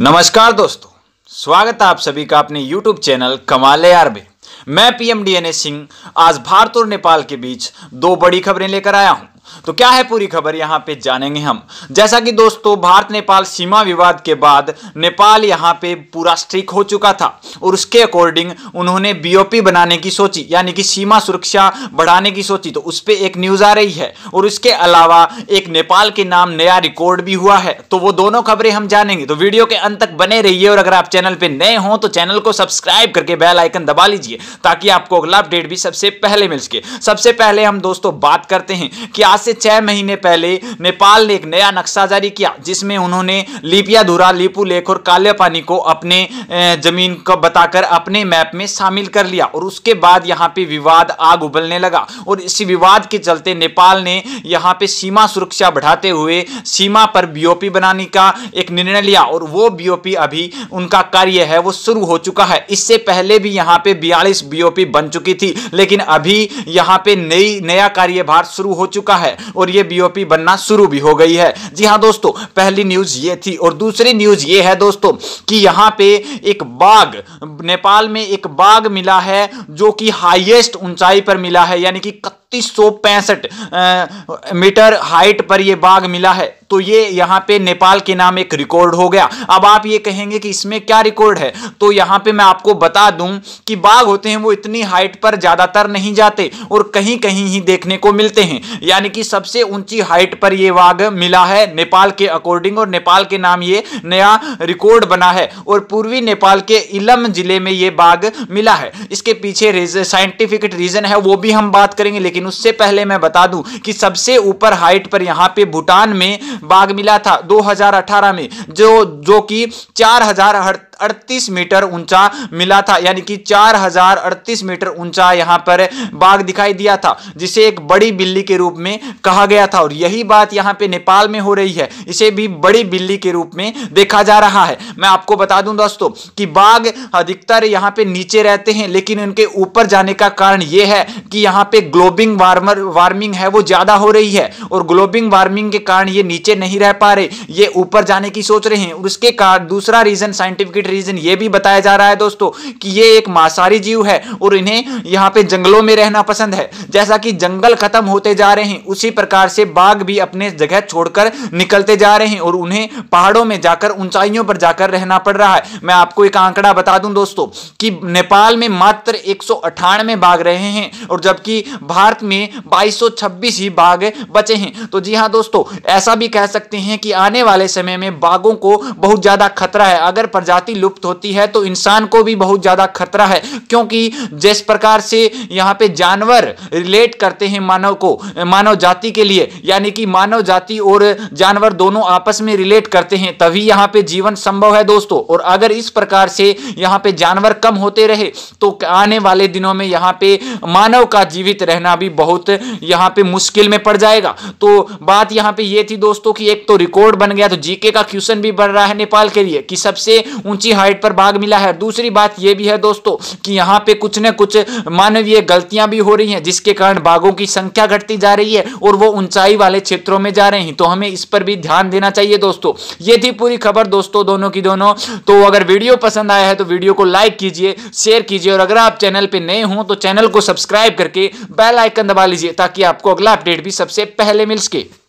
नमस्कार दोस्तों स्वागत है आप सभी का अपने YouTube चैनल कमाल आरबे मैं पीएम डीएनए सिंह आज भारत और नेपाल के बीच दो बड़ी खबरें लेकर आया हूं तो क्या है पूरी खबर यहां पे जानेंगे हम जैसा कि दोस्तों भारत नेपाल सीमा विवाद के बाद नेपाल यहां पे पूरा स्ट्रिक हो चुका था और उसके अकॉर्डिंग उन्होंने बीओपी बनाने की सोची यानी कि सीमा सुरक्षा बढ़ाने की सोची तो उस पर एक न्यूज आ रही है और उसके अलावा एक नेपाल के नाम नया रिकॉर्ड भी हुआ है तो वो दोनों खबरें हम जानेंगे तो वीडियो के अंत तक बने रहिए और अगर आप चैनल पर नए हों तो चैनल को सब्सक्राइब करके बेल आइकन दबा लीजिए ताकि आपको अगला अपडेट भी सबसे पहले मिल सके सबसे पहले हम दोस्तों बात करते हैं कि आज से छह महीने पहले नेपाल ने एक नया नक्शा जारी किया जिसमें उन्होंने धुरा लिपू लेख और काल्यापानी को अपने जमीन को बताकर अपने मैप में शामिल कर लिया और उसके बाद यहाँ पे विवाद आग उबलने लगा और इसी विवाद के चलते नेपाल ने यहाँ पे सीमा सुरक्षा बढ़ाते हुए सीमा पर बीओपी बनाने का एक निर्णय लिया और वो बीओपी अभी उनका कार्य है वो शुरू हो चुका है इससे पहले भी यहाँ पे बयालीस बीओपी बन चुकी थी लेकिन अभी यहाँ पे नई नया कार्यभार शुरू हो चुका है है और ये बीओपी बनना शुरू भी हो गई है जी हाँ दोस्तों पहली न्यूज ये थी और दूसरी न्यूज ये है दोस्तों कि यहाँ पे एक बाघ नेपाल में एक बाघ मिला है जो कि हाईएस्ट ऊंचाई पर मिला है यानी कि इकतीस मीटर हाइट पर यह बाघ मिला है तो ये यहां पे नेपाल के नाम एक रिकॉर्ड हो गया अब आप ये कहेंगे कि इसमें क्या रिकॉर्ड है तो यहां पे मैं आपको बता दूं कि बाघ होते हैं वो इतनी हाइट पर ज्यादातर नहीं जाते और कहीं कहीं ही देखने को मिलते हैं यानी कि सबसे ऊंची हाइट पर ये बाघ मिला है नेपाल के अकॉर्डिंग और नेपाल के नाम ये नया रिकॉर्ड बना है और पूर्वी नेपाल के इलम जिले में ये बाघ मिला है इसके पीछे साइंटिफिक रीजन है वो भी हम बात करेंगे लेकिन उससे पहले मैं बता दूं कि सबसे ऊपर हाइट पर यहां पे भूटान में भाग मिला था 2018 में जो जो कि चार हजार अड़तीस मीटर ऊंचा मिला था यानी कि चार हजार अड़तीस मीटर ऊंचा यहां पर बाघ दिखाई दिया था जिसे एक बड़ी बिल्ली के रूप में कहा गया था और यही बात यहां पे नेपाल में हो रही है इसे भी बड़ी बिल्ली के रूप में देखा जा रहा है मैं आपको बता दूं दोस्तों कि बाघ अधिकतर यहां पे नीचे रहते हैं लेकिन उनके ऊपर जाने का कारण यह है कि यहां पर ग्लोबिंग वार्मर वार्मिंग है वो ज्यादा हो रही है और ग्लोबिंग वार्मिंग के कारण ये नीचे नहीं रह पा रहे ये ऊपर जाने की सोच रहे हैं और उसके कारण दूसरा रीजन साइंटिफिक रीजन ये भी बताया जा रहा है दोस्तों कि ये एक मांसाहारी जीव है और इन्हें यहाँ पे जंगलों में रहना पसंद है जैसा कि जंगल खत्म होते जा रहे हैं उसी प्रकार से बाघ भी अपने जगह छोड़कर निकलते जा रहे हैं और उन्हें पहाड़ों में जाकर ऊंचाइयों पर जाकर रहना पड़ रहा है मैं आपको एक आंकड़ा बता दूं दोस्तों कि नेपाल में मात्र एक बाघ रहे हैं और जबकि भारत में बाईस ही बाघ बचे हैं तो जी हाँ दोस्तों ऐसा भी कह सकते हैं कि आने वाले समय में बाघों को बहुत ज़्यादा खतरा है अगर प्रजाति लुप्त होती है तो इंसान को भी बहुत ज़्यादा खतरा है क्योंकि जिस प्रकार से यहाँ पे जानवर रिलेट करते हैं मानव को मानव जाति के लिए यानी कि मानव जाति और जानवर दोनों आपस में रिलेट करते हैं तभी यहाँ पे जीवन संभव है दोस्तों और अगर इस प्रकार से यहाँ पे जानवर कम होते रहे तो आने वाले दिनों में यहाँ पे मानव का जीवित रहना भी बहुत यहाँ पे मुश्किल में पड़ जाएगा तो बात यहाँ पे ये थी दोस्तों की एक तो रिकॉर्ड बन गया तो जीके का क्वेश्चन भी बढ़ रहा है नेपाल के लिए कि सबसे ऊंची हाइट पर बाघ मिला है दूसरी बात यह भी है दोस्तों कि यहाँ पे कुछ ना कुछ मानवीय गलतियां भी हो रही हैं जिसके कारण बाघों की संख्या घटती जा रही है और वो ऊंचाई वाले क्षेत्रों में जा रहे हैं तो हमें इस पर भी ध्यान देना चाहिए दोस्तों ये थी पूरी खबर दोस्तों दोनों की दोनों तो अगर वीडियो पसंद आया है तो वीडियो को लाइक कीजिए शेयर कीजिए और अगर आप चैनल पर नए हों तो चैनल को सब्सक्राइब करके बेल आइकन दबा लीजिए ताकि आपको अगला अपडेट भी सबसे पहले मिल सके